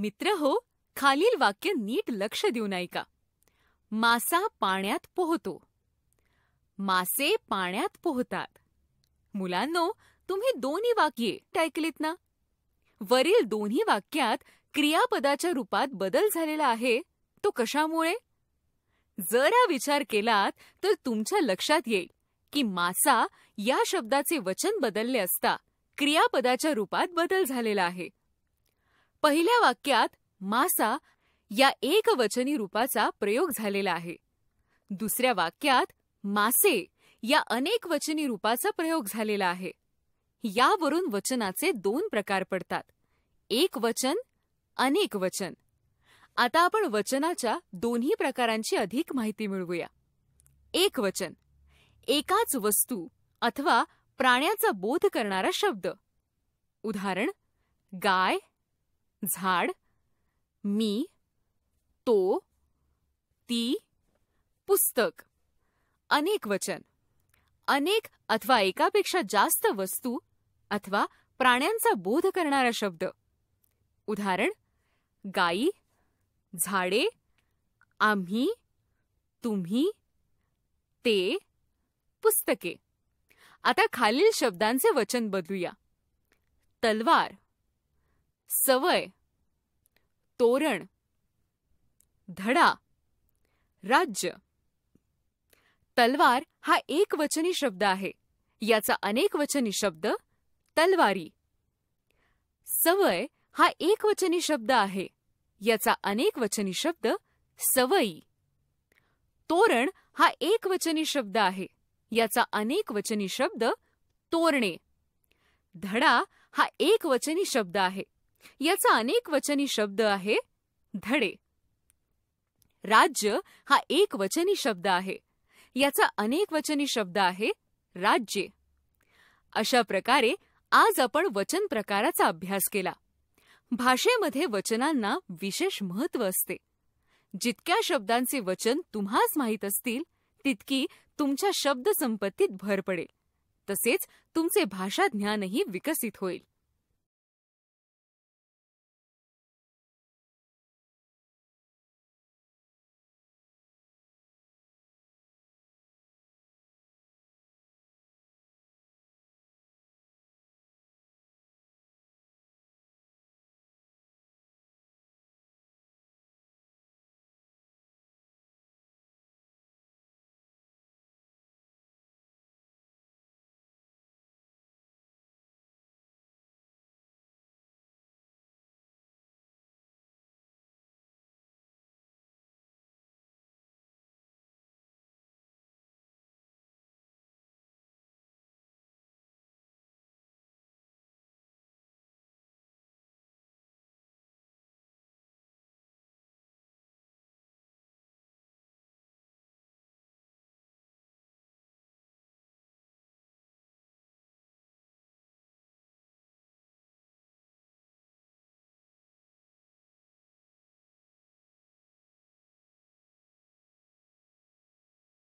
मित्र हो खालील वाक्य नीट लक्ष देऊन ऐका मासा पाण्यात पोहतो मासे पाण्यात पोहतात मुलांनो तुम्ही दोन्ही वाक्ये ऐकलीत ना वरील दोन्ही वाक्यात क्रियापदाच्या रूपात बदल झालेला आहे तो कशामुळे जरा विचार केलात तर तुमच्या लक्षात येईल की मासा या शब्दाचे वचन बदलले असता क्रियापदाच्या रूपात बदल झालेला आहे पहिल्या वाक्यात मासा या एकवचनी रूपाचा प्रयोग झालेला आहे दुसऱ्या वाक्यात मासे या अनेकवचनी रूपाचा प्रयोग झालेला आहे यावरून वचनाचे दोन प्रकार पडतात एक वचन अनेक वचन आता आपण वचनाच्या दोन्ही प्रकारांची अधिक माहिती मिळवूया एक वचन एकाच वस्तू अथवा प्राण्याचा बोध करणारा शब्द उदाहरण गाय झाड मी तो ती पुस्तक अनेक वचन अनेक अथवा एकापेक्षा जास्त वस्तू अथवा प्राण्यांचा बोध करणारा शब्द उदाहरण गाई, झाडे आम्ही तुम्ही ते पुस्तके आता खालील शब्दांचे वचन बदलूया तलवार सवय तोरण धडा राज्य तलवार हा वचनी शब्द आहे याचा अनेक वचनी शब्द तलवारी सवय हा एकवचनी शब्द आहे याचा अनेक वचनी शब्द सवयी तोरण हा एकवचनी शब्द आहे याचा अनेक वचनी शब्द तोरणे धडा हा एक वचनी शब्द आहे याचा अनेक वचनी शब्द आहे धडे राज्य हा एक वचनी शब्द आहे याचा अनेक वचनी शब्द आहे राज्ये अशा प्रकारे आज आपण वचन प्रकाराचा अभ्यास केला भाषेमध्ये वचनांना विशेष महत्त्व असते जितक्या शब्दांचे वचन तुम्हाच माहीत असतील तितकी तुमच्या शब्दसंपत्तीत भर पडेल तसेच तुमचे भाषा ज्ञानही विकसित होईल